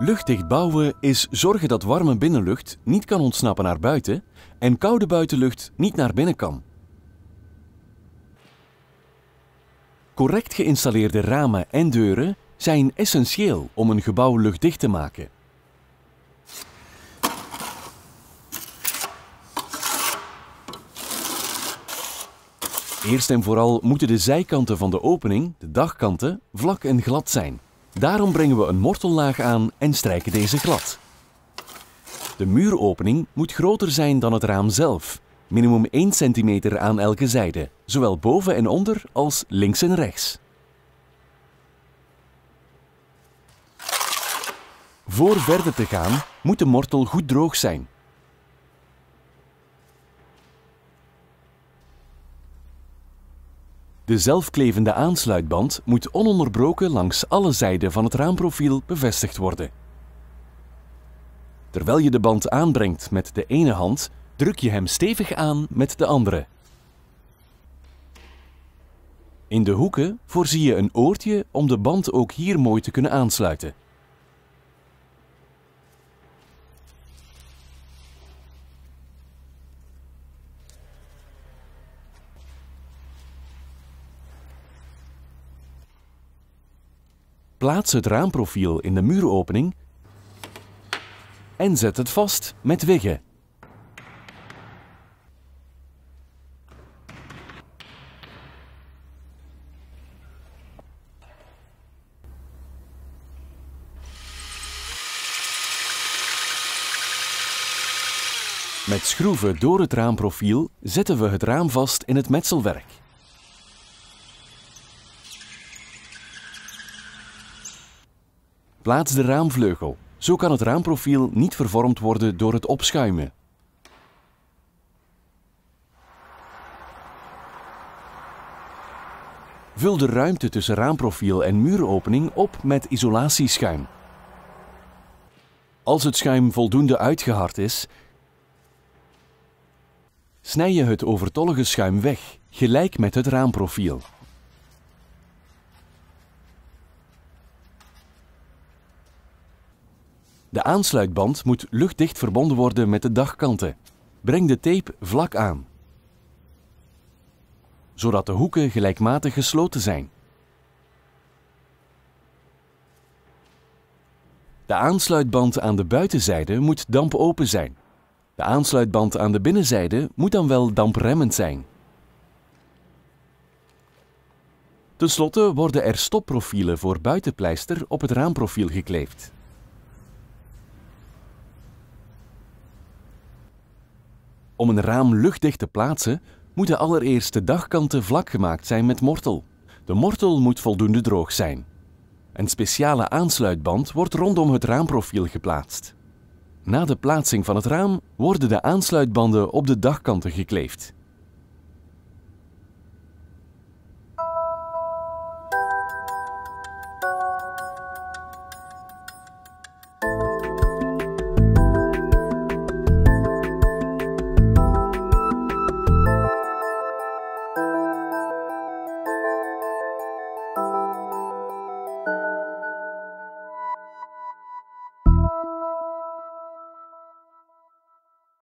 Luchtdicht bouwen is zorgen dat warme binnenlucht niet kan ontsnappen naar buiten en koude buitenlucht niet naar binnen kan. Correct geïnstalleerde ramen en deuren zijn essentieel om een gebouw luchtdicht te maken. Eerst en vooral moeten de zijkanten van de opening, de dagkanten, vlak en glad zijn. Daarom brengen we een mortellaag aan en strijken deze glad. De muuropening moet groter zijn dan het raam zelf, minimum 1 cm aan elke zijde, zowel boven en onder als links en rechts. Voor verder te gaan moet de mortel goed droog zijn, De zelfklevende aansluitband moet ononderbroken langs alle zijden van het raamprofiel bevestigd worden. Terwijl je de band aanbrengt met de ene hand, druk je hem stevig aan met de andere. In de hoeken voorzie je een oortje om de band ook hier mooi te kunnen aansluiten. Plaats het raamprofiel in de muuropening en zet het vast met wiggen. Met schroeven door het raamprofiel zetten we het raam vast in het metselwerk. Plaats de raamvleugel. Zo kan het raamprofiel niet vervormd worden door het opschuimen. Vul de ruimte tussen raamprofiel en muuropening op met isolatieschuim. Als het schuim voldoende uitgehard is, snij je het overtollige schuim weg, gelijk met het raamprofiel. De aansluitband moet luchtdicht verbonden worden met de dagkanten. Breng de tape vlak aan, zodat de hoeken gelijkmatig gesloten zijn. De aansluitband aan de buitenzijde moet dampopen zijn. De aansluitband aan de binnenzijde moet dan wel dampremmend zijn. Ten slotte worden er stopprofielen voor buitenpleister op het raamprofiel gekleefd. Om een raam luchtdicht te plaatsen, moeten allereerst de dagkanten vlak gemaakt zijn met mortel. De mortel moet voldoende droog zijn. Een speciale aansluitband wordt rondom het raamprofiel geplaatst. Na de plaatsing van het raam worden de aansluitbanden op de dagkanten gekleefd.